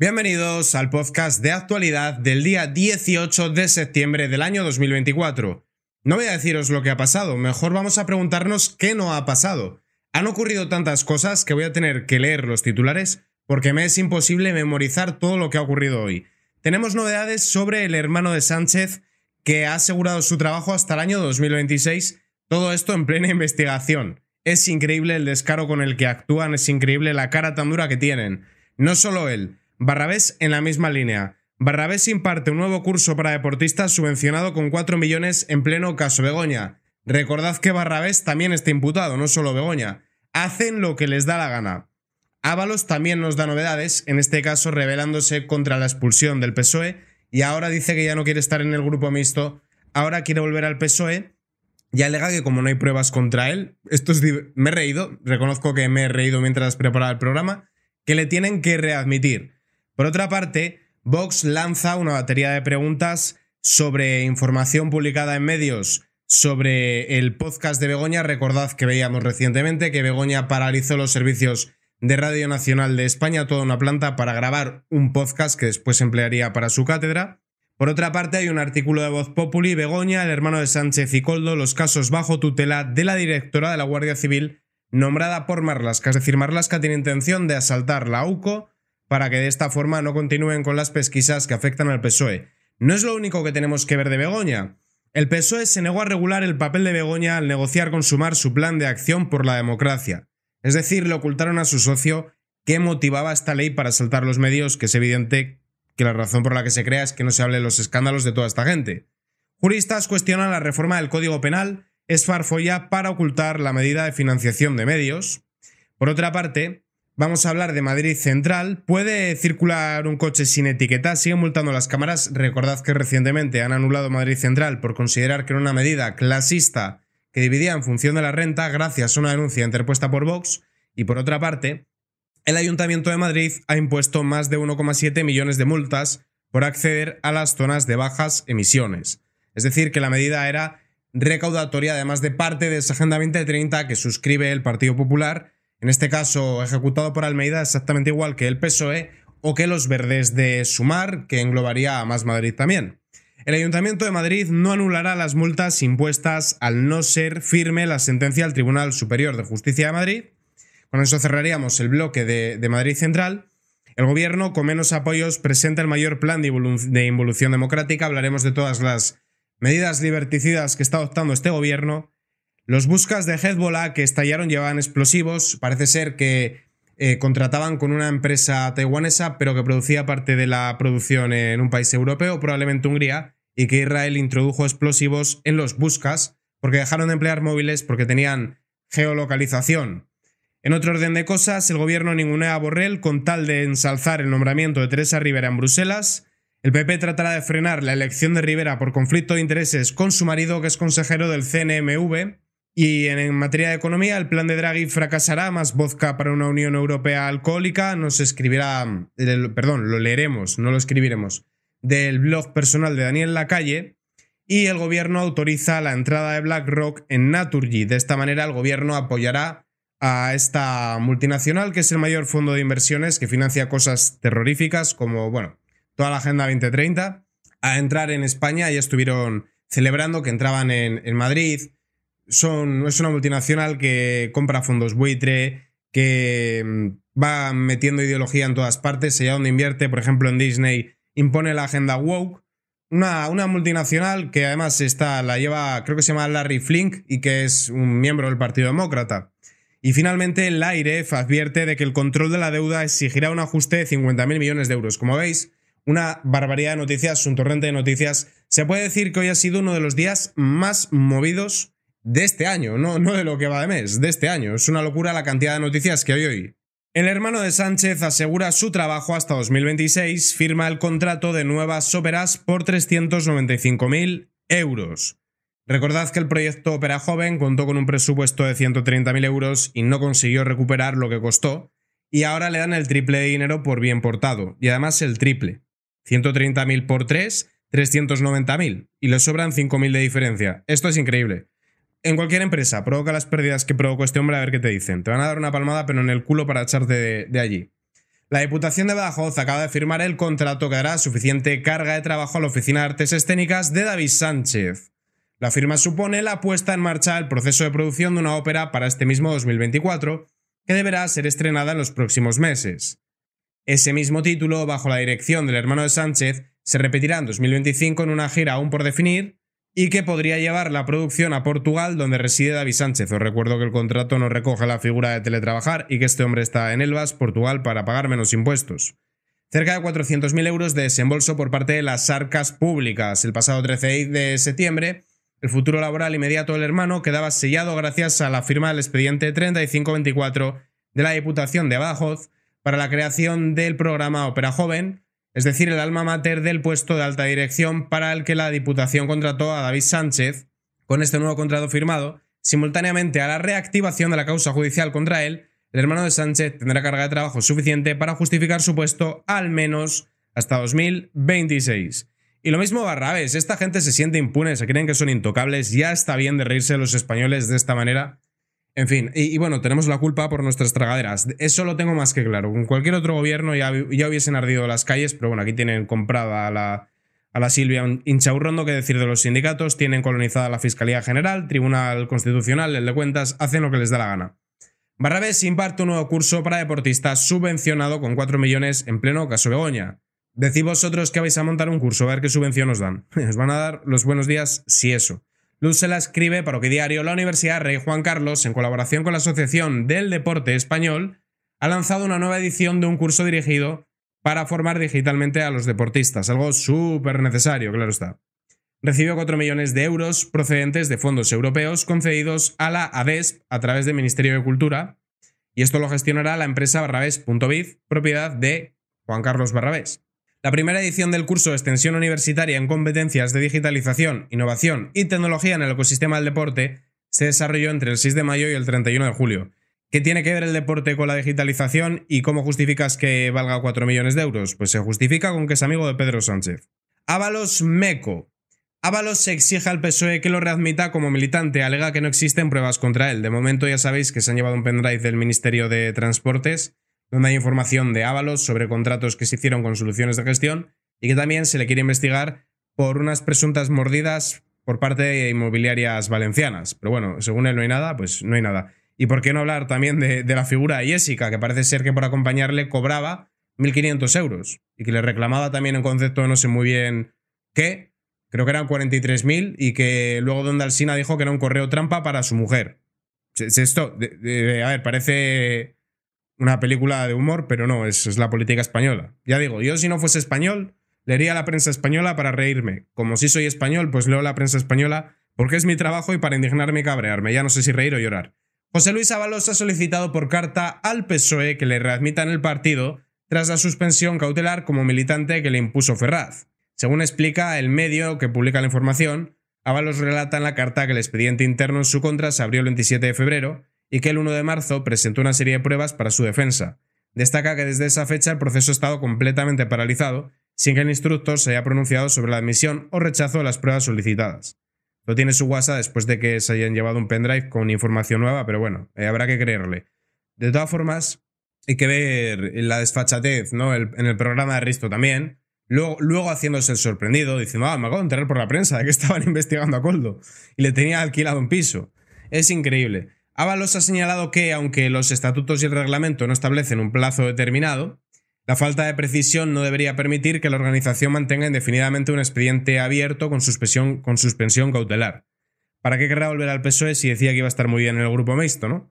Bienvenidos al podcast de actualidad del día 18 de septiembre del año 2024. No voy a deciros lo que ha pasado, mejor vamos a preguntarnos qué no ha pasado. Han ocurrido tantas cosas que voy a tener que leer los titulares porque me es imposible memorizar todo lo que ha ocurrido hoy. Tenemos novedades sobre el hermano de Sánchez que ha asegurado su trabajo hasta el año 2026, todo esto en plena investigación. Es increíble el descaro con el que actúan, es increíble la cara tan dura que tienen. No solo él, Barrabés en la misma línea. Barrabés imparte un nuevo curso para deportistas subvencionado con 4 millones en pleno caso Begoña. Recordad que Barrabés también está imputado, no solo Begoña. Hacen lo que les da la gana. Ábalos también nos da novedades, en este caso revelándose contra la expulsión del PSOE y ahora dice que ya no quiere estar en el grupo mixto, ahora quiere volver al PSOE y alega que como no hay pruebas contra él, esto me he reído, reconozco que me he reído mientras preparaba el programa, que le tienen que readmitir. Por otra parte, Vox lanza una batería de preguntas sobre información publicada en medios sobre el podcast de Begoña. Recordad que veíamos recientemente que Begoña paralizó los servicios de Radio Nacional de España, toda una planta para grabar un podcast que después emplearía para su cátedra. Por otra parte, hay un artículo de Voz Populi, Begoña, el hermano de Sánchez y Coldo, los casos bajo tutela de la directora de la Guardia Civil nombrada por Marlasca. Es decir, Marlasca tiene intención de asaltar la UCO para que de esta forma no continúen con las pesquisas que afectan al PSOE. No es lo único que tenemos que ver de Begoña. El PSOE se negó a regular el papel de Begoña al negociar con Sumar su plan de acción por la democracia. Es decir, le ocultaron a su socio qué motivaba esta ley para saltar los medios, que es evidente que la razón por la que se crea es que no se hable de los escándalos de toda esta gente. Juristas cuestionan la reforma del Código Penal, es farfolla para ocultar la medida de financiación de medios. Por otra parte, vamos a hablar de Madrid Central, puede circular un coche sin etiqueta, siguen multando las cámaras. Recordad que recientemente han anulado Madrid Central por considerar que era una medida clasista que dividía en función de la renta gracias a una denuncia interpuesta por Vox. Y por otra parte, el Ayuntamiento de Madrid ha impuesto más de 1,7 millones de multas por acceder a las zonas de bajas emisiones. Es decir, que la medida era recaudatoria, además de parte de esa Agenda 2030 que suscribe el Partido Popular en este caso ejecutado por Almeida, exactamente igual que el PSOE o que los verdes de Sumar, que englobaría a Más Madrid también. El Ayuntamiento de Madrid no anulará las multas impuestas al no ser firme la sentencia del Tribunal Superior de Justicia de Madrid. Con eso cerraríamos el bloque de, Madrid Central. El gobierno, con menos apoyos, presenta el mayor plan de involución democrática. Hablaremos de todas las medidas liberticidas que está adoptando este gobierno los buscas de Hezbollah que estallaron llevaban explosivos. Parece ser que eh, contrataban con una empresa taiwanesa, pero que producía parte de la producción en un país europeo, probablemente Hungría, y que Israel introdujo explosivos en los buscas porque dejaron de emplear móviles porque tenían geolocalización. En otro orden de cosas, el gobierno ningunea a Borrell con tal de ensalzar el nombramiento de Teresa Rivera en Bruselas. El PP tratará de frenar la elección de Rivera por conflicto de intereses con su marido, que es consejero del CNMV. Y en, materia de economía, el plan de Draghi fracasará, más vodka para una Unión Europea alcohólica, nos escribirá, perdón, lo leeremos, no lo escribiremos, del blog personal de Daniel Lacalle, y el gobierno autoriza la entrada de BlackRock en Naturgy. De esta manera, el gobierno apoyará a esta multinacional, que es el mayor fondo de inversiones que financia cosas terroríficas como, bueno, toda la Agenda 2030, a entrar en España. Ya estuvieron celebrando que entraban en Madrid, son, es una multinacional que compra fondos buitre, que mm, va metiendo ideología en todas partes, allá donde invierte, por ejemplo en Disney, impone la agenda woke. Una, una multinacional que además está, la lleva, creo que se llama Larry Flink y que es un miembro del Partido Demócrata. Y finalmente, el AIREF advierte de que el control de la deuda exigirá un ajuste de 50.000 millones de euros. Como veis, una barbaridad de noticias, un torrente de noticias. Se puede decir que hoy ha sido uno de los días más movidos de este año, no, no de lo que va de mes, de este año. Es una locura la cantidad de noticias que hay hoy. El hermano de Sánchez asegura su trabajo hasta 2026, firma el contrato de nuevas óperas por 395.000 euros. Recordad que el proyecto Ópera Joven contó con un presupuesto de 130.000 euros y no consiguió recuperar lo que costó, y ahora le dan el triple de dinero por bien portado, y además el triple. 130.000 por 3, 390.000, y le sobran 5.000 de diferencia. Esto es increíble en cualquier empresa, provoca las pérdidas que provocó este hombre a ver qué te dicen. Te van a dar una palmada, pero en el culo para echarte de, allí. La Diputación de Badajoz acaba de firmar el contrato que dará suficiente carga de trabajo a la Oficina de Artes Escénicas de David Sánchez. La firma supone la puesta en marcha del proceso de producción de una ópera para este mismo 2024, que deberá ser estrenada en los próximos meses. Ese mismo título, bajo la dirección del hermano de Sánchez, se repetirá en 2025 en una gira aún por definir, y que podría llevar la producción a Portugal, donde reside David Sánchez. Os recuerdo que el contrato no recoge la figura de teletrabajar y que este hombre está en Elvas, Portugal, para pagar menos impuestos. Cerca de 400.000 euros de desembolso por parte de las arcas públicas. El pasado 13 de septiembre, el futuro laboral inmediato del hermano quedaba sellado gracias a la firma del expediente 3524 de la Diputación de Badajoz para la creación del programa Opera Joven, es decir, el alma mater del puesto de alta dirección para el que la Diputación contrató a David Sánchez con este nuevo contrato firmado. Simultáneamente a la reactivación de la causa judicial contra él, el hermano de Sánchez tendrá carga de trabajo suficiente para justificar su puesto al menos hasta 2026. Y lo mismo Barrabes, esta gente se siente impune, se creen que son intocables, ya está bien de reírse los españoles de esta manera en fin, y, bueno, tenemos la culpa por nuestras tragaderas. Eso lo tengo más que claro. Con cualquier otro gobierno ya, hubiesen ardido las calles, pero bueno, aquí tienen comprada a la, a la Silvia que decir de los sindicatos, tienen colonizada la Fiscalía General, Tribunal Constitucional, el de Cuentas, hacen lo que les da la gana. Barrabés imparte un nuevo curso para deportistas subvencionado con 4 millones en pleno caso Begoña. Decid vosotros que vais a montar un curso, a ver qué subvención os dan. Os van a dar los buenos días si eso. Luz se la escribe para Diario, La Universidad Rey Juan Carlos, en colaboración con la Asociación del Deporte Español, ha lanzado una nueva edición de un curso dirigido para formar digitalmente a los deportistas, algo súper necesario, claro está. Recibió 4 millones de euros procedentes de fondos europeos concedidos a la ADESP a través del Ministerio de Cultura, y esto lo gestionará la empresa Barrabés.biz, propiedad de Juan Carlos Barrabés. La primera edición del curso Extensión Universitaria en Competencias de Digitalización, Innovación y Tecnología en el Ecosistema del Deporte se desarrolló entre el 6 de mayo y el 31 de julio. ¿Qué tiene que ver el deporte con la digitalización y cómo justificas que valga 4 millones de euros? Pues se justifica con que es amigo de Pedro Sánchez. Ábalos Meco. Ábalos exige al PSOE que lo readmita como militante, alega que no existen pruebas contra él. De momento ya sabéis que se han llevado un pendrive del Ministerio de Transportes donde hay información de Ábalos sobre contratos que se hicieron con soluciones de gestión y que también se le quiere investigar por unas presuntas mordidas por parte de inmobiliarias valencianas. Pero bueno, según él no hay nada, pues no hay nada. ¿Y por qué no hablar también de, la figura de Jessica, que parece ser que por acompañarle cobraba 1.500 euros y que le reclamaba también en concepto no sé muy bien qué, creo que eran 43.000 y que luego Don Dalsina dijo que era un correo trampa para su mujer. Esto, a ver, parece una película de humor, pero no, es, es la política española. Ya digo, yo si no fuese español, leería la prensa española para reírme. Como si soy español, pues leo la prensa española porque es mi trabajo y para indignarme y cabrearme. Ya no sé si reír o llorar. José Luis Ábalos ha solicitado por carta al PSOE que le en el partido tras la suspensión cautelar como militante que le impuso Ferraz. Según explica el medio que publica la información, Ábalos relata en la carta que el expediente interno en su contra se abrió el 27 de febrero y que el 1 de marzo presentó una serie de pruebas para su defensa. Destaca que desde esa fecha el proceso ha estado completamente paralizado, sin que el instructor se haya pronunciado sobre la admisión o rechazo de las pruebas solicitadas. Lo tiene su WhatsApp después de que se hayan llevado un pendrive con información nueva, pero bueno, eh, habrá que creerle. De todas formas, hay que ver la desfachatez ¿no? en el programa de Risto también. Luego, luego haciéndose el sorprendido, diciendo, ah, me acabo de enterar por la prensa de que estaban investigando a Coldo y le tenía alquilado un piso. Es increíble. Ábalos ha señalado que, aunque los estatutos y el reglamento no establecen un plazo determinado, la falta de precisión no debería permitir que la organización mantenga indefinidamente un expediente abierto con suspensión, cautelar. ¿Para qué querrá volver al PSOE si decía que iba a estar muy bien en el grupo mixto, no?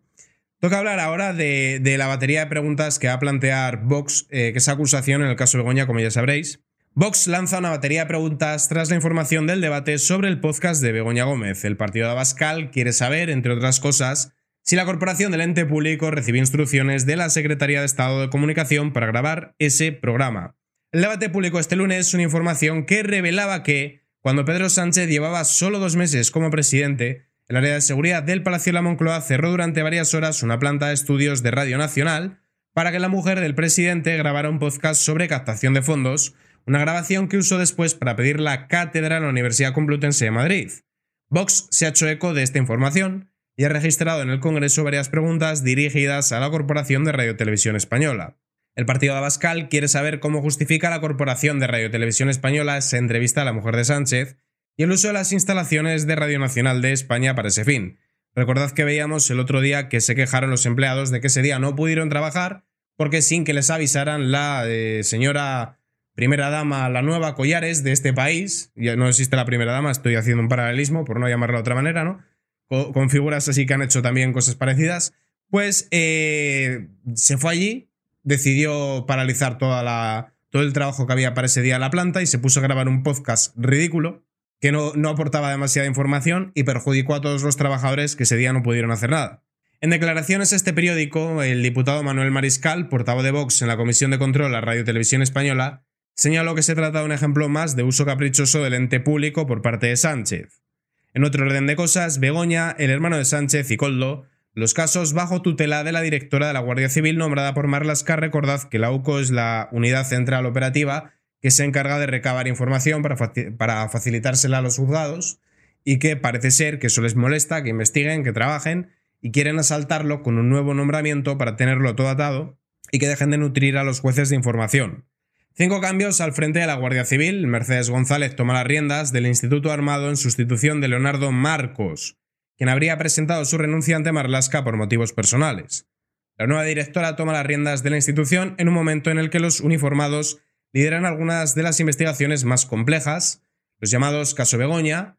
Toca hablar ahora de, la batería de preguntas que va a plantear Vox, eh, que es acusación en el caso Begoña, como ya sabréis. Vox lanza una batería de preguntas tras la información del debate sobre el podcast de Begoña Gómez. El partido de Abascal quiere saber, entre otras cosas, si la corporación del ente público recibió instrucciones de la Secretaría de Estado de Comunicación para grabar ese programa. El debate público este lunes es una información que revelaba que, cuando Pedro Sánchez llevaba solo dos meses como presidente, el área de seguridad del Palacio de la Moncloa cerró durante varias horas una planta de estudios de Radio Nacional para que la mujer del presidente grabara un podcast sobre captación de fondos, una grabación que usó después para pedir la cátedra en la Universidad Complutense de Madrid. Vox se ha hecho eco de esta información y ha registrado en el Congreso varias preguntas dirigidas a la Corporación de Radio Televisión Española. El partido de Abascal quiere saber cómo justifica la Corporación de Radio Televisión Española esa entrevista a la mujer de Sánchez y el uso de las instalaciones de Radio Nacional de España para ese fin. Recordad que veíamos el otro día que se quejaron los empleados de que ese día no pudieron trabajar porque sin que les avisaran la eh, señora primera dama, la nueva Collares de este país, ya no existe la primera dama, estoy haciendo un paralelismo por no llamarla de otra manera, ¿no? con, figuras así que han hecho también cosas parecidas, pues eh, se fue allí, decidió paralizar toda la, todo el trabajo que había para ese día en la planta y se puso a grabar un podcast ridículo que no, no aportaba demasiada información y perjudicó a todos los trabajadores que ese día no pudieron hacer nada. En declaraciones a este periódico, el diputado Manuel Mariscal, portavoz de Vox en la Comisión de Control a Radio Televisión Española, señaló que se trata de un ejemplo más de uso caprichoso del ente público por parte de Sánchez. En otro orden de cosas, Begoña, el hermano de Sánchez y Coldo, los casos bajo tutela de la directora de la Guardia Civil nombrada por Marlasca, recordad que la UCO es la unidad central operativa que se encarga de recabar información para, para facilitársela a los juzgados y que parece ser que eso les molesta, que investiguen, que trabajen y quieren asaltarlo con un nuevo nombramiento para tenerlo todo atado y que dejen de nutrir a los jueces de información. Cinco cambios al frente de la Guardia Civil. Mercedes González toma las riendas del Instituto Armado en sustitución de Leonardo Marcos, quien habría presentado su renuncia ante Marlasca por motivos personales. La nueva directora toma las riendas de la institución en un momento en el que los uniformados lideran algunas de las investigaciones más complejas, los llamados caso Begoña,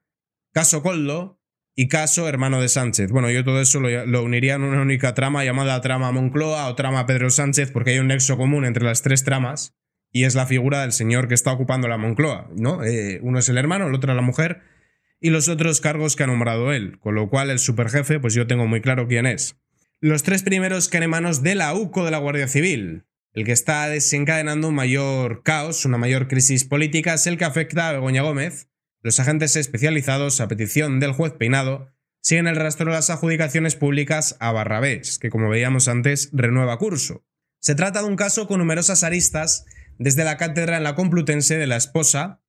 caso Coldo y caso Hermano de Sánchez. Bueno, yo todo eso lo, lo uniría en una única trama llamada trama Moncloa o trama Pedro Sánchez, porque hay un nexo común entre las tres tramas y es la figura del señor que está ocupando la Moncloa, ¿no? Eh, uno es el hermano, el otro la mujer y los otros cargos que ha nombrado él, con lo cual el superjefe, pues yo tengo muy claro quién es. Los tres primeros que en manos de la UCO de la Guardia Civil. El que está desencadenando un mayor caos, una mayor crisis política, es el que afecta a Begoña Gómez. Los agentes especializados, a petición del juez Peinado, siguen el rastro de las adjudicaciones públicas a Barrabés, que como veíamos antes, renueva curso. Se trata de un caso con numerosas aristas desde la cátedra en la Complutense de la esposa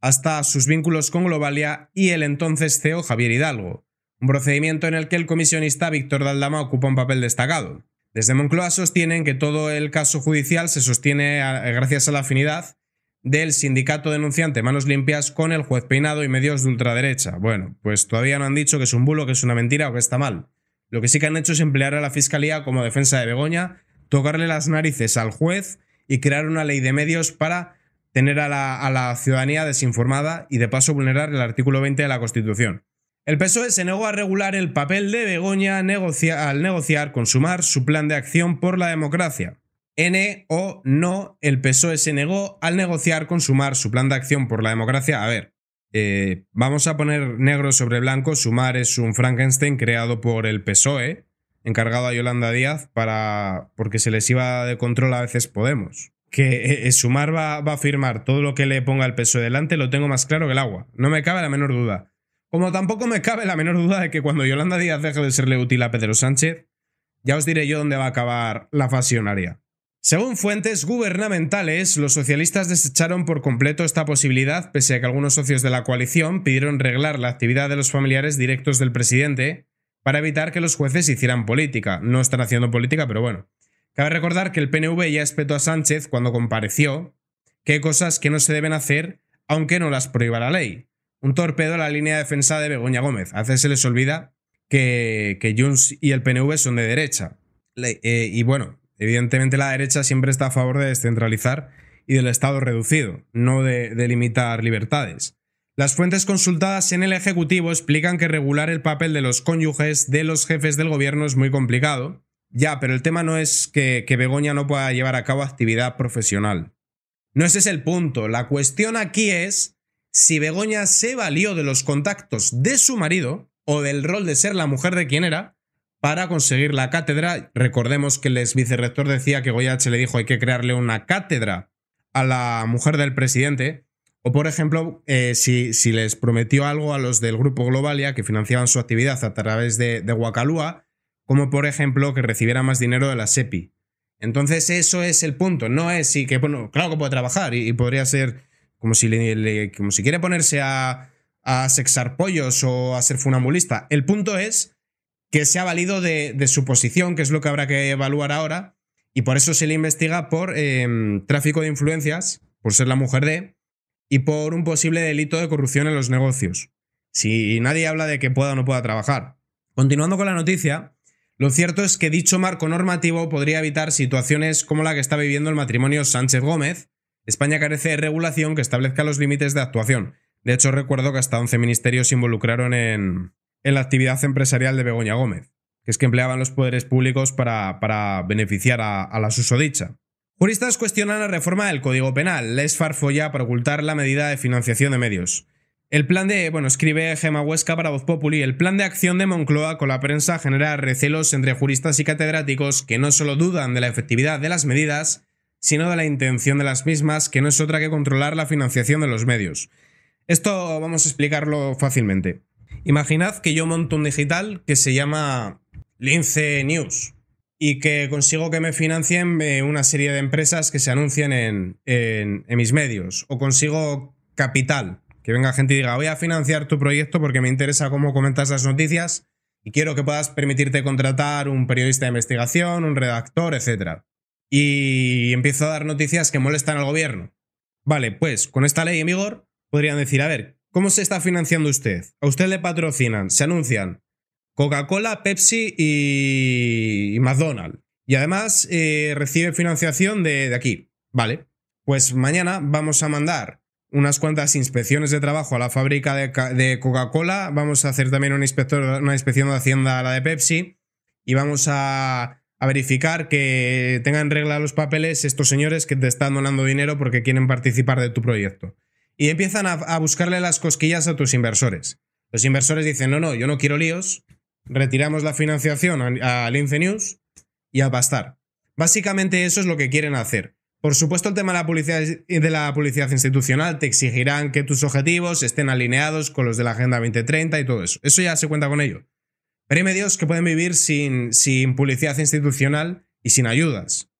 hasta sus vínculos con Globalia y el entonces CEO Javier Hidalgo, un procedimiento en el que el comisionista Víctor Daldama ocupa un papel destacado. Desde Moncloa sostienen que todo el caso judicial se sostiene gracias a la afinidad del sindicato denunciante Manos Limpias con el juez Peinado y medios de ultraderecha. Bueno, pues todavía no han dicho que es un bulo, que es una mentira o que está mal. Lo que sí que han hecho es emplear a la fiscalía como defensa de Begoña, tocarle las narices al juez y crear una ley de medios para tener a la, ciudadanía desinformada y de paso vulnerar el artículo 20 de la Constitución. El PSOE se negó a regular el papel de Begoña al negociar con Sumar su plan de acción por la democracia. N o no, el PSOE se negó al negociar con Sumar su plan de acción por la democracia. A ver, eh, vamos a poner negro sobre blanco, Sumar es un Frankenstein creado por el PSOE encargado a Yolanda Díaz para porque se les iba de control a veces Podemos. Que eh, eh, Sumar va, va a firmar todo lo que le ponga el peso e delante, lo tengo más claro que el agua. No me cabe la menor duda. Como tampoco me cabe la menor duda de que cuando Yolanda Díaz deje de serle útil a Pedro Sánchez, ya os diré yo dónde va a acabar la fasionaria. Según fuentes gubernamentales, los socialistas desecharon por completo esta posibilidad, pese a que algunos socios de la coalición pidieron reglar la actividad de los familiares directos del presidente para evitar que los jueces hicieran política. No están haciendo política, pero bueno. Cabe recordar que el PNV ya espetó a Sánchez cuando compareció que cosas que no se deben hacer aunque no las prohíba la ley. Un torpedo a la línea de defensa de Begoña Gómez. A veces se les olvida que, que Junts y el PNV son de derecha. Eh, y bueno, evidentemente la derecha siempre está a favor de descentralizar y del Estado reducido, no de limitar libertades. Las fuentes consultadas en el Ejecutivo explican que regular el papel de los cónyuges de los jefes del gobierno es muy complicado. Ya, pero el tema no es que, Begoña no pueda llevar a cabo actividad profesional. No ese es el punto. La cuestión aquí es si Begoña se valió de los contactos de su marido o del rol de ser la mujer de quien era para conseguir la cátedra. Recordemos que el ex vicerrector decía que Goyache le dijo hay que crearle una cátedra a la mujer del presidente o, por ejemplo, eh, si, les prometió algo a los del grupo Globalia que financiaban su actividad a través de, Guacalúa, como por ejemplo que recibiera más dinero de la SEPI. Entonces, eso es el punto. No es si que, bueno, claro que puede trabajar y, podría ser como si, como si quiere ponerse a, sexar pollos o a ser funambulista. El punto es que se ha valido de, su posición, que es lo que habrá que evaluar ahora, y por eso se le investiga por em, tráfico de influencias, por ser la mujer de, y por un posible delito de corrupción en los negocios. Si nadie habla de que pueda o no pueda trabajar. Continuando con la noticia, lo cierto es que dicho marco normativo podría evitar situaciones como la que está viviendo el matrimonio Sánchez Gómez. España carece de regulación que establezca los límites de actuación. De hecho, recuerdo que hasta 11 ministerios se involucraron en, la actividad empresarial de Begoña Gómez, que es que empleaban los poderes públicos para, beneficiar a, a la susodicha. Juristas cuestionan la reforma del Código Penal, les farfolla para ocultar la medida de financiación de medios. El plan de, bueno, escribe Gema Huesca para Voz Populi, el plan de acción de Moncloa con la prensa genera recelos entre juristas y catedráticos que no solo dudan de la efectividad de las medidas, sino de la intención de las mismas, que no es otra que controlar la financiación de los medios. Esto vamos a explicarlo fácilmente. Imaginad que yo monto un digital que se llama Lince News y que consigo que me financien eh, una serie de empresas que se anuncien en, mis medios. O consigo capital, que venga gente y diga, voy a financiar tu proyecto porque me interesa cómo comentas las noticias y quiero que puedas permitirte contratar un periodista de investigación, un redactor, etc. Y empiezo a dar noticias que molestan al gobierno. Vale, pues con esta ley en vigor podrían decir, a ver, ¿cómo se está financiando usted? ¿A usted le patrocinan? ¿Se anuncian? Coca-Cola, Pepsi y, McDonald's. Y además eh, recibe financiación de, aquí. Vale, pues mañana vamos a mandar unas cuantas inspecciones de trabajo a la fábrica de, Coca-Cola, vamos a hacer también una inspección de Hacienda a la de Pepsi y vamos a, verificar que tengan en regla los papeles estos señores que te están donando dinero porque quieren participar de tu proyecto. Y empiezan a buscarle las cosquillas a tus inversores. Los inversores dicen, no, no, yo no quiero líos, retiramos la financiación al Lince News y a Bastar. Básicamente eso es lo que quieren hacer. Por supuesto, el tema de la, publicidad, de la publicidad institucional te exigirán que tus objetivos estén alineados con los de la Agenda 2030 y todo eso. Eso ya se cuenta con ello. Pero hay medios que pueden vivir sin, sin publicidad institucional y sin ayudas.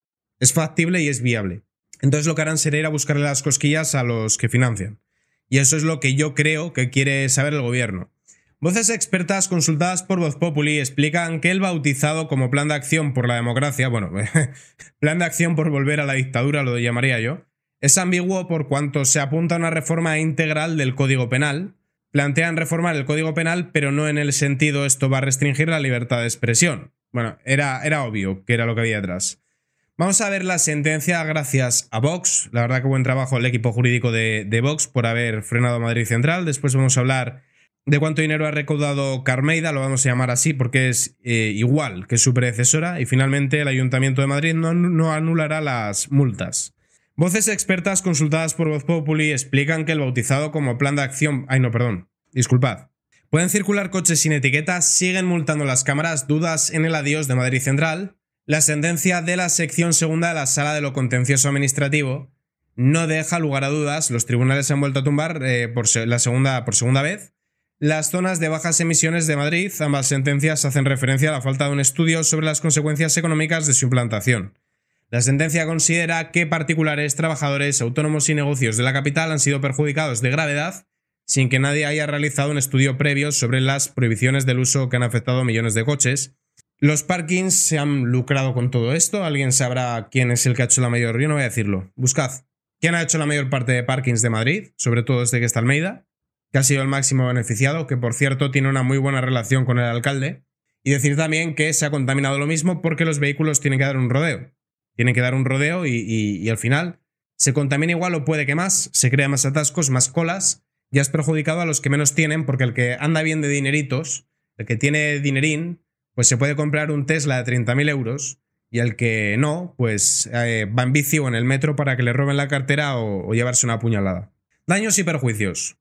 Es factible y es viable. Entonces lo que harán será ir a buscarle las cosquillas a los que financian. Y eso es lo que yo creo que quiere saber el gobierno. Voces expertas consultadas por Voz Populi explican que el bautizado como plan de acción por la democracia, bueno, plan de acción por volver a la dictadura lo llamaría yo, es ambiguo por cuanto se apunta a una reforma integral del Código Penal. Plantean reformar el Código Penal, pero no en el sentido esto va a restringir la libertad de expresión. Bueno, era, era obvio que era lo que había detrás. Vamos a ver la sentencia gracias a Vox. La verdad que buen trabajo el equipo jurídico de, de Vox por haber frenado Madrid Central. Después vamos a hablar de cuánto dinero ha recaudado Carmeida, lo vamos a llamar así porque es eh, igual que su predecesora, y finalmente el Ayuntamiento de Madrid no, anulará las multas. Voces expertas consultadas por Voz Populi explican que el bautizado como plan de acción. Ay, no, perdón, disculpad. Pueden circular coches sin etiqueta, siguen multando las cámaras, dudas en el adiós de Madrid Central, la sentencia de la sección segunda de la Sala de lo Contencioso Administrativo no deja lugar a dudas, los tribunales se han vuelto a tumbar eh, por, la segunda, por segunda vez, las zonas de bajas emisiones de Madrid. Ambas sentencias hacen referencia a la falta de un estudio sobre las consecuencias económicas de su implantación. La sentencia considera que particulares, trabajadores, autónomos y negocios de la capital han sido perjudicados de gravedad sin que nadie haya realizado un estudio previo sobre las prohibiciones del uso que han afectado a millones de coches. Los parkings se han lucrado con todo esto. Alguien sabrá quién es el que ha hecho la mayor. Yo no voy a decirlo. Buscad. ¿Quién ha hecho la mayor parte de parkings de Madrid? Sobre todo desde que está Almeida que ha sido el máximo beneficiado, que por cierto tiene una muy buena relación con el alcalde, y decir también que se ha contaminado lo mismo porque los vehículos tienen que dar un rodeo. Tienen que dar un rodeo y, al final se contamina igual o puede que más, se crea más atascos, más colas, y has perjudicado a los que menos tienen porque el que anda bien de dineritos, el que tiene dinerín, pues se puede comprar un Tesla de 30.000 euros y el que no, pues eh, va en bici o en el metro para que le roben la cartera o, o llevarse una puñalada. Daños y perjuicios.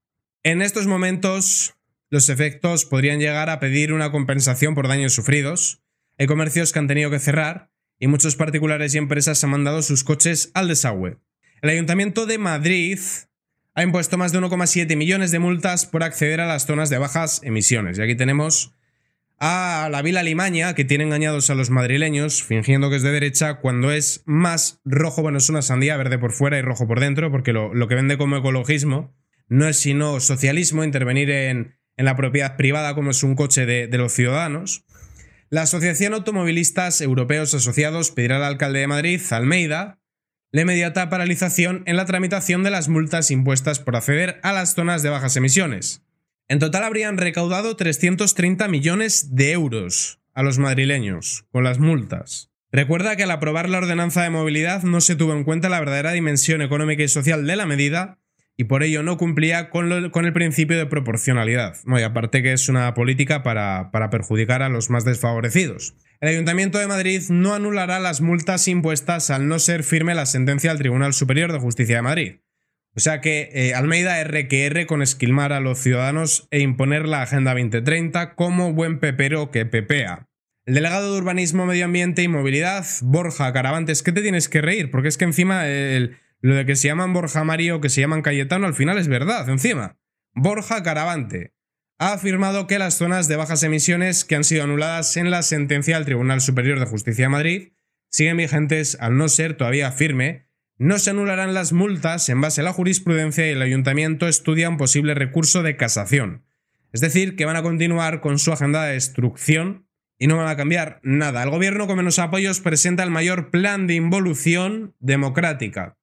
En estos momentos, los efectos podrían llegar a pedir una compensación por daños sufridos. Hay comercios que han tenido que cerrar y muchos particulares y empresas han mandado sus coches al desagüe. El Ayuntamiento de Madrid ha impuesto más de 1,7 millones de multas por acceder a las zonas de bajas emisiones. Y aquí tenemos a la Vila Limaña, que tiene engañados a los madrileños, fingiendo que es de derecha, cuando es más rojo, bueno, es una sandía verde por fuera y rojo por dentro, porque lo, lo que vende como ecologismo no es sino socialismo, intervenir en, la propiedad privada como es un coche de, de los ciudadanos. La Asociación Automovilistas Europeos Asociados pedirá al alcalde de Madrid, Almeida, la inmediata paralización en la tramitación de las multas impuestas por acceder a las zonas de bajas emisiones. En total habrían recaudado 330 millones de euros a los madrileños con las multas. Recuerda que al aprobar la ordenanza de movilidad no se tuvo en cuenta la verdadera dimensión económica y social de la medida y por ello no cumplía con, el principio de proporcionalidad. No, y aparte que es una política para, perjudicar a los más desfavorecidos. El Ayuntamiento de Madrid no anulará las multas impuestas al no ser firme la sentencia del Tribunal Superior de Justicia de Madrid. O sea que eh, Almeida RQR con esquilmar a los ciudadanos e imponer la Agenda 2030 como buen pepero que pepea. El delegado de Urbanismo, Medio Ambiente y Movilidad, Borja Caravantes, ¿qué te tienes que reír? Porque es que encima el, lo de que se llaman Borja Mario o que se llaman Cayetano al final es verdad, encima. Borja Caravante ha afirmado que las zonas de bajas emisiones que han sido anuladas en la sentencia del Tribunal Superior de Justicia de Madrid siguen vigentes al no ser todavía firme, no se anularán las multas en base a la jurisprudencia y el ayuntamiento estudia un posible recurso de casación. Es decir, que van a continuar con su agenda de destrucción y no van a cambiar nada. El gobierno con menos apoyos presenta el mayor plan de involución democrática.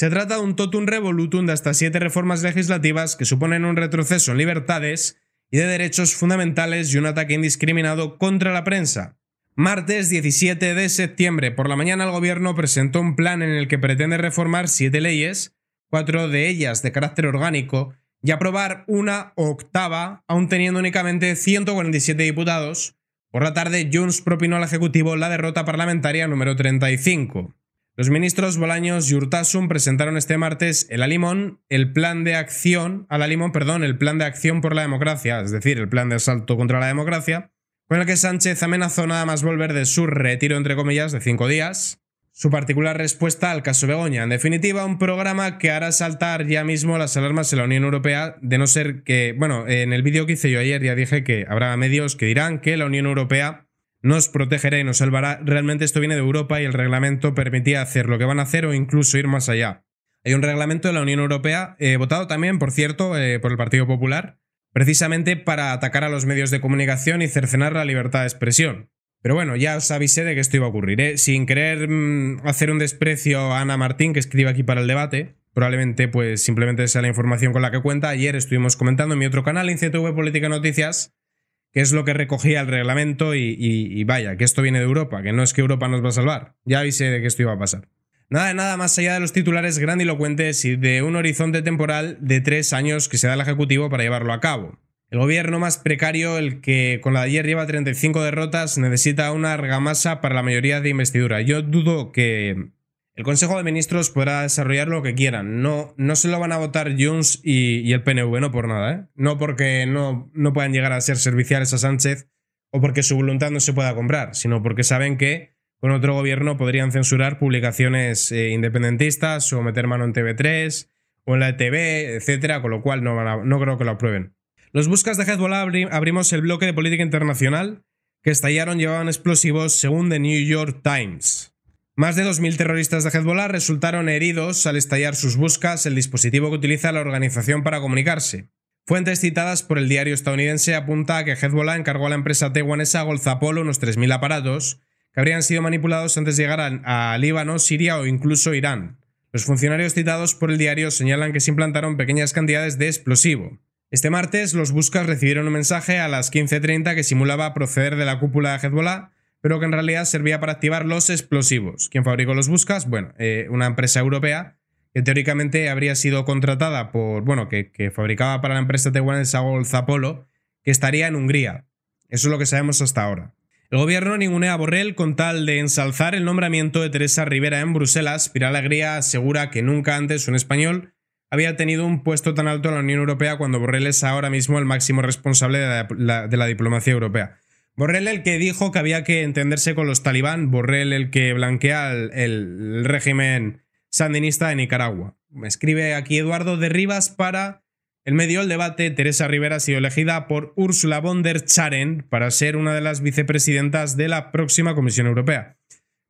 Se trata de un totum revolutum de hasta siete reformas legislativas que suponen un retroceso en libertades y de derechos fundamentales y un ataque indiscriminado contra la prensa. Martes 17 de septiembre por la mañana el gobierno presentó un plan en el que pretende reformar siete leyes, cuatro de ellas de carácter orgánico, y aprobar una octava, aún teniendo únicamente 147 diputados. Por la tarde, Junts propinó al Ejecutivo la derrota parlamentaria número 35. Los ministros Bolaños y Urtasun presentaron este martes el Alimón, el plan de acción, al perdón, el plan de acción por la democracia, es decir, el plan de asalto contra la democracia, con el que Sánchez amenazó nada más volver de su retiro, entre comillas, de cinco días. Su particular respuesta al caso Begoña. En definitiva, un programa que hará saltar ya mismo las alarmas en la Unión Europea, de no ser que, bueno, en el vídeo que hice yo ayer ya dije que habrá medios que dirán que la Unión Europea nos protegerá y nos salvará. Realmente esto viene de Europa y el reglamento permitía hacer lo que van a hacer o incluso ir más allá. Hay un reglamento de la Unión Europea, eh, votado también, por cierto, eh, por el Partido Popular, precisamente para atacar a los medios de comunicación y cercenar la libertad de expresión. Pero bueno, ya os avisé de que esto iba a ocurrir. ¿eh? Sin querer mm, hacer un desprecio a Ana Martín, que escribe aquí para el debate, probablemente pues simplemente sea la información con la que cuenta. Ayer estuvimos comentando en mi otro canal, INCTV Política Noticias, que es lo que recogía el reglamento y, vaya, que esto viene de Europa, que no es que Europa nos va a salvar. Ya avisé de que esto iba a pasar. Nada, nada más allá de los titulares grandilocuentes y de un horizonte temporal de tres años que se da al Ejecutivo para llevarlo a cabo. El gobierno más precario, el que con la de ayer lleva 35 derrotas, necesita una argamasa para la mayoría de investidura. Yo dudo que el Consejo de Ministros podrá desarrollar lo que quieran. No, no se lo van a votar Junts y, el PNV, no por nada. ¿eh? No porque no, no puedan llegar a ser serviciales a Sánchez o porque su voluntad no se pueda comprar, sino porque saben que con otro gobierno podrían censurar publicaciones eh, independentistas o meter mano en TV3 o en la ETV, etcétera, con lo cual no, no creo que lo aprueben. Los buscas de Hezbollah abrimos el bloque de política internacional que estallaron llevaban explosivos según The New York Times. Más de 2.000 terroristas de Hezbollah resultaron heridos al estallar sus buscas, el dispositivo que utiliza la organización para comunicarse. Fuentes citadas por el diario estadounidense apunta a que Hezbollah encargó a la empresa taiwanesa Golzapolo unos 3.000 aparatos que habrían sido manipulados antes de llegar a, a Líbano, Siria o incluso Irán. Los funcionarios citados por el diario señalan que se implantaron pequeñas cantidades de explosivo. Este martes, los buscas recibieron un mensaje a las 15.30 que simulaba proceder de la cúpula de Hezbollah pero que en realidad servía para activar los explosivos. ¿Quién fabricó los buscas? Bueno, eh, una empresa europea que teóricamente habría sido contratada por, bueno, que, fabricaba para la empresa Sagol Zapolo, que estaría en Hungría. Eso es lo que sabemos hasta ahora. El gobierno ningunea a Borrell con tal de ensalzar el nombramiento de Teresa Rivera en Bruselas. Piralagría asegura que nunca antes un español había tenido un puesto tan alto en la Unión Europea cuando Borrell es ahora mismo el máximo responsable de la diplomacia europea. Borrell el que dijo que había que entenderse con los talibán, Borrell el que blanquea el, régimen sandinista de Nicaragua. Me escribe aquí Eduardo de Rivas para el medio del debate. Teresa Rivera ha sido elegida por Ursula von der Charen para ser una de las vicepresidentas de la próxima Comisión Europea.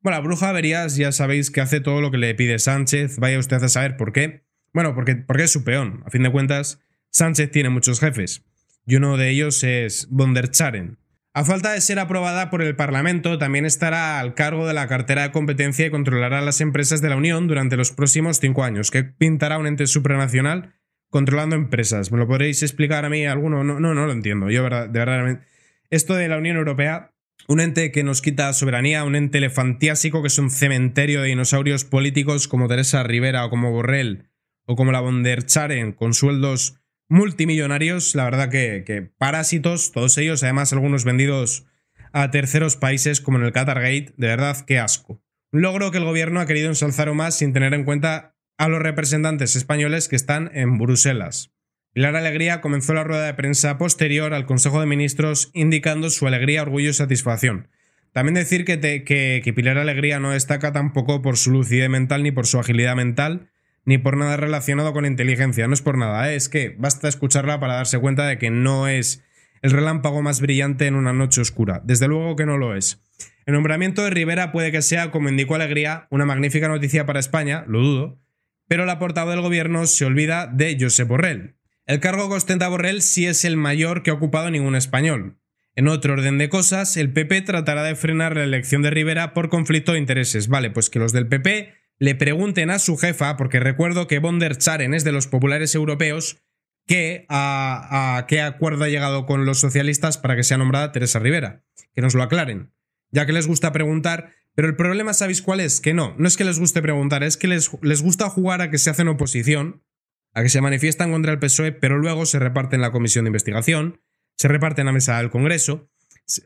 Bueno, bruja verías, ya sabéis que hace todo lo que le pide Sánchez. Vaya usted a saber por qué. Bueno, porque, porque es su peón. A fin de cuentas, Sánchez tiene muchos jefes. Y uno de ellos es von der Charen. A falta de ser aprobada por el Parlamento, también estará al cargo de la cartera de competencia y controlará las empresas de la Unión durante los próximos cinco años, ¿Qué pintará un ente supranacional controlando empresas. ¿Me lo podréis explicar a mí alguno? No, no, lo entiendo. Yo, verdad, de verdad, esto de la Unión Europea, un ente que nos quita soberanía, un ente elefantiásico que es un cementerio de dinosaurios políticos como Teresa Rivera o como Borrell o como la von der con sueldos multimillonarios, la verdad que, parásitos, todos ellos, además algunos vendidos a terceros países como en el Qatar Gate, de verdad que asco. logro que el gobierno ha querido ensalzar o más sin tener en cuenta a los representantes españoles que están en Bruselas. Pilar Alegría comenzó la rueda de prensa posterior al Consejo de Ministros indicando su alegría, orgullo y satisfacción. También decir que, que, que Pilar Alegría no destaca tampoco por su lucidez mental ni por su agilidad mental, ni por nada relacionado con inteligencia, no es por nada, ¿eh? es que basta escucharla para darse cuenta de que no es el relámpago más brillante en una noche oscura, desde luego que no lo es. El nombramiento de Rivera puede que sea, como indicó Alegría, una magnífica noticia para España, lo dudo, pero la portada del gobierno se olvida de Josep Borrell. El cargo que ostenta Borrell sí es el mayor que ha ocupado ningún español. En otro orden de cosas, el PP tratará de frenar la elección de Rivera por conflicto de intereses. Vale, pues que los del PP le pregunten a su jefa, porque recuerdo que Bonder Charen es de los populares europeos, que a, qué acuerdo ha llegado con los socialistas para que sea nombrada Teresa Rivera. Que nos lo aclaren, ya que les gusta preguntar, pero el problema, ¿sabéis cuál es? Que no, no es que les guste preguntar, es que les, les gusta jugar a que se hacen oposición, a que se manifiestan contra el PSOE, pero luego se reparten la comisión de investigación, se reparten la mesa del Congreso,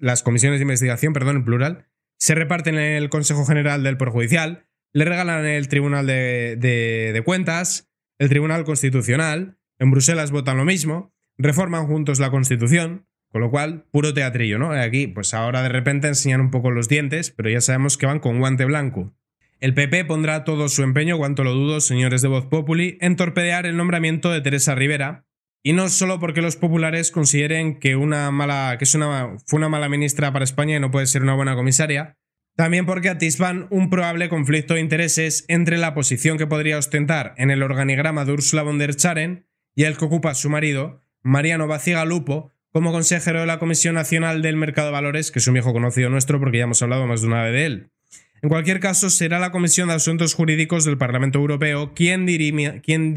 las comisiones de investigación, perdón, en plural, se reparten en el Consejo General del Perjudicial, le regalan el Tribunal de, Cuentas, el Tribunal Constitucional, en Bruselas votan lo mismo, reforman juntos la Constitución, con lo cual, puro teatrillo, ¿no? Aquí, pues ahora de repente enseñan un poco los dientes, pero ya sabemos que van con guante blanco. El PP pondrá todo su empeño, cuanto lo dudo, señores de Voz Populi, en torpedear el nombramiento de Teresa Rivera. Y no solo porque los populares consideren que, una mala, que es una, fue una mala ministra para España y no puede ser una buena comisaria, también porque atisban un probable conflicto de intereses entre la posición que podría ostentar en el organigrama de Ursula von der Charen y el que ocupa su marido, Mariano Bacigalupo, como consejero de la Comisión Nacional del Mercado de Valores, que es un viejo conocido nuestro porque ya hemos hablado más de una vez de él. En cualquier caso, será la Comisión de Asuntos Jurídicos del Parlamento Europeo quien, quien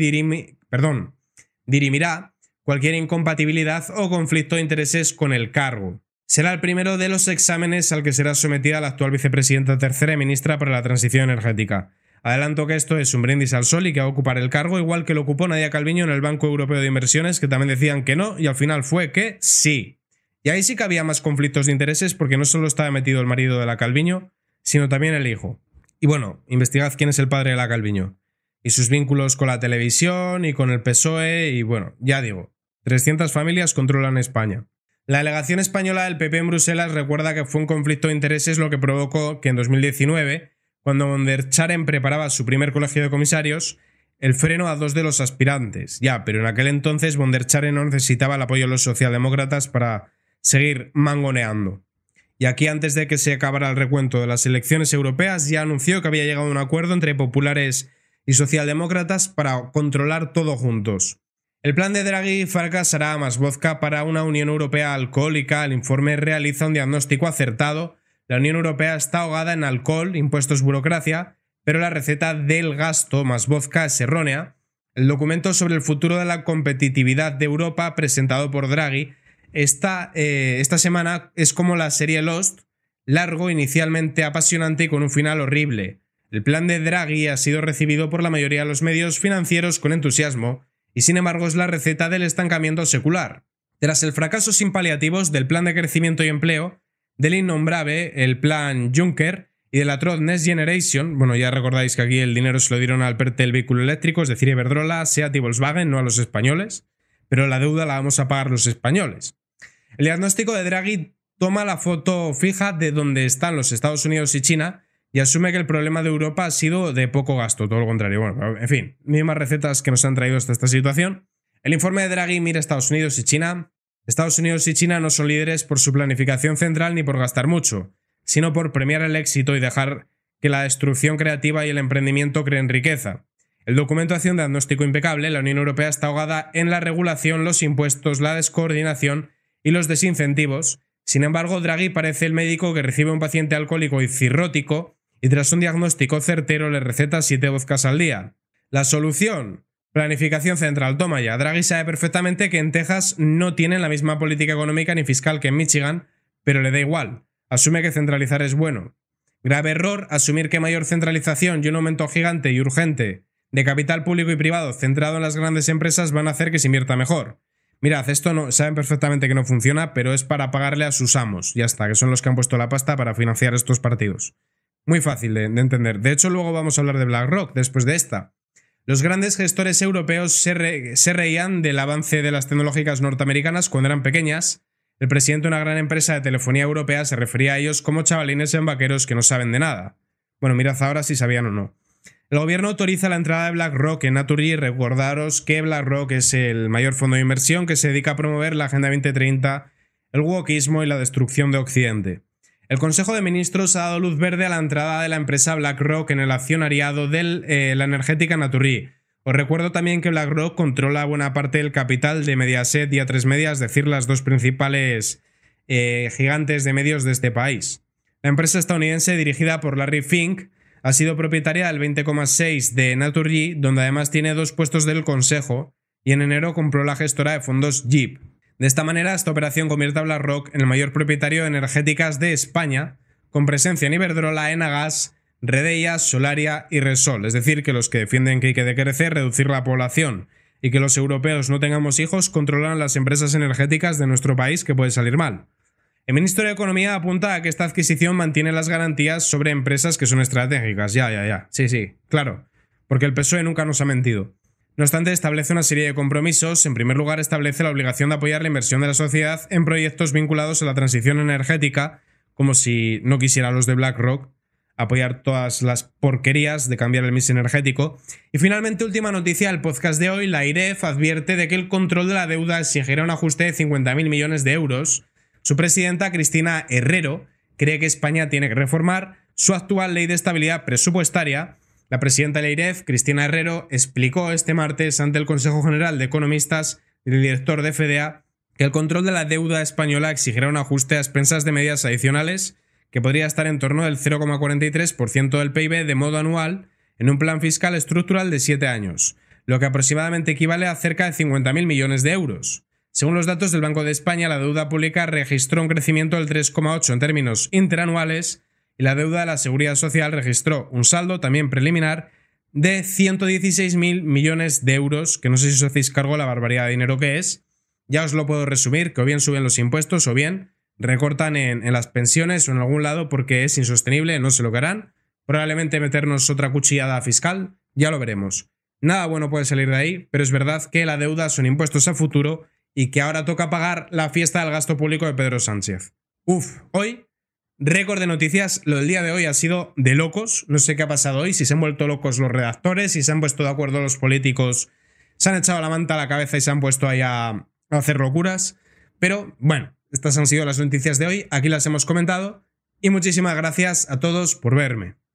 dirimirá cualquier incompatibilidad o conflicto de intereses con el cargo será el primero de los exámenes al que será sometida la actual vicepresidenta tercera y ministra para la transición energética. Adelanto que esto es un brindis al sol y que va a ocupar el cargo, igual que lo ocupó Nadia Calviño en el Banco Europeo de Inversiones, que también decían que no, y al final fue que sí. Y ahí sí que había más conflictos de intereses, porque no solo estaba metido el marido de la Calviño, sino también el hijo. Y bueno, investigad quién es el padre de la Calviño. Y sus vínculos con la televisión y con el PSOE, y bueno, ya digo, 300 familias controlan España. La delegación española del PP en Bruselas recuerda que fue un conflicto de intereses lo que provocó que en 2019, cuando von der preparaba su primer colegio de comisarios, el freno a dos de los aspirantes. Ya, pero en aquel entonces von der Charen no necesitaba el apoyo de los socialdemócratas para seguir mangoneando. Y aquí, antes de que se acabara el recuento de las elecciones europeas, ya anunció que había llegado a un acuerdo entre populares y socialdemócratas para controlar todo juntos. El plan de Draghi fracasará más vodka para una Unión Europea alcohólica. El informe realiza un diagnóstico acertado. La Unión Europea está ahogada en alcohol, impuestos, burocracia, pero la receta del gasto más vodka es errónea. El documento sobre el futuro de la competitividad de Europa, presentado por Draghi, esta eh, semana es como la serie Lost, largo, inicialmente apasionante y con un final horrible. El plan de Draghi ha sido recibido por la mayoría de los medios financieros con entusiasmo y sin embargo es la receta del estancamiento secular. Tras el fracaso sin paliativos del Plan de Crecimiento y Empleo, del innombrable, el Plan Juncker y de la Next Generation, bueno, ya recordáis que aquí el dinero se lo dieron al PERTE del vehículo eléctrico, es decir, Iberdrola, SEAT y Volkswagen, no a los españoles, pero la deuda la vamos a pagar los españoles. El diagnóstico de Draghi toma la foto fija de donde están los Estados Unidos y China y asume que el problema de Europa ha sido de poco gasto, todo lo contrario. Bueno, en fin, mismas recetas que nos han traído hasta esta situación. El informe de Draghi mira Estados Unidos y China. Estados Unidos y China no son líderes por su planificación central ni por gastar mucho, sino por premiar el éxito y dejar que la destrucción creativa y el emprendimiento creen riqueza. El documento hace un diagnóstico impecable, la Unión Europea está ahogada en la regulación, los impuestos, la descoordinación y los desincentivos. Sin embargo, Draghi parece el médico que recibe un paciente alcohólico y cirrótico y tras un diagnóstico certero le receta siete vodkas al día. La solución. Planificación central. Toma ya. Draghi sabe perfectamente que en Texas no tienen la misma política económica ni fiscal que en Michigan, pero le da igual. Asume que centralizar es bueno. Grave error asumir que mayor centralización y un aumento gigante y urgente de capital público y privado centrado en las grandes empresas van a hacer que se invierta mejor. Mirad, esto no, saben perfectamente que no funciona, pero es para pagarle a sus amos, ya está, que son los que han puesto la pasta para financiar estos partidos. Muy fácil de, entender. De hecho, luego vamos a hablar de BlackRock después de esta. Los grandes gestores europeos se, reían del avance de las tecnológicas norteamericanas cuando eran pequeñas. El presidente de una gran empresa de telefonía europea se refería a ellos como chavalines en vaqueros que no saben de nada. Bueno, mirad ahora si sabían o no. El gobierno autoriza la entrada de BlackRock en Naturgy. Recordaros que BlackRock es el mayor fondo de inversión que se dedica a promover la Agenda 2030, el wokismo y la destrucción de Occidente. El Consejo de Ministros ha dado luz verde a la entrada de la empresa BlackRock en el accionariado de eh, la energética Naturgy. Os recuerdo también que BlackRock controla buena parte del capital de Mediaset y A3 Media, es decir, las dos principales eh, gigantes de medios de este país. La empresa estadounidense dirigida por Larry Fink ha sido propietaria del 20,6 de Naturgy, donde además tiene dos puestos del consejo, y en enero compró la gestora de fondos Jeep. De esta manera, esta operación convierte a BlackRock en el mayor propietario de energéticas de España, con presencia en Iberdrola, Enagas, Redeia, Solaria y Resol. Es decir, que los que defienden que hay que decrecer, reducir la población y que los europeos no tengamos hijos controlan las empresas energéticas de nuestro país, que puede salir mal. El ministro de Economía apunta a que esta adquisición mantiene las garantías sobre empresas que son estratégicas. Ya, ya, ya. Sí, sí, claro. Porque el PSOE nunca nos ha mentido. No obstante, establece una serie de compromisos. En primer lugar, establece la obligación de apoyar la inversión de la sociedad en proyectos vinculados a la transición energética, como si no quisiera los de BlackRock apoyar todas las porquerías de cambiar el mix energético. Y finalmente, última noticia del podcast de hoy, la IREF advierte de que el control de la deuda exigirá un ajuste de 50.000 millones de euros. Su presidenta, Cristina Herrero, cree que España tiene que reformar su actual ley de estabilidad presupuestaria la presidenta de e Cristina Herrero, explicó este martes ante el Consejo General de Economistas y el director de FDA que el control de la deuda española exigirá un ajuste a expensas de medidas adicionales que podría estar en torno del 0,43% del PIB de modo anual en un plan fiscal estructural de siete años, lo que aproximadamente equivale a cerca de 50.000 millones de euros. Según los datos del Banco de España, la deuda pública registró un crecimiento del 3,8 en términos interanuales y la deuda de la Seguridad Social registró un saldo también preliminar de 116.000 millones de euros, que no sé si os hacéis cargo de la barbaridad de dinero que es. Ya os lo puedo resumir, que o bien suben los impuestos o bien recortan en, las pensiones o en algún lado porque es insostenible, no se lo harán. Probablemente meternos otra cuchillada fiscal, ya lo veremos. Nada bueno puede salir de ahí, pero es verdad que la deuda son impuestos a futuro y que ahora toca pagar la fiesta del gasto público de Pedro Sánchez. Uf, hoy Récord de noticias, lo del día de hoy ha sido de locos, no sé qué ha pasado hoy, si se han vuelto locos los redactores, si se han puesto de acuerdo los políticos, se han echado la manta a la cabeza y se han puesto ahí a, hacer locuras, pero bueno, estas han sido las noticias de hoy, aquí las hemos comentado y muchísimas gracias a todos por verme.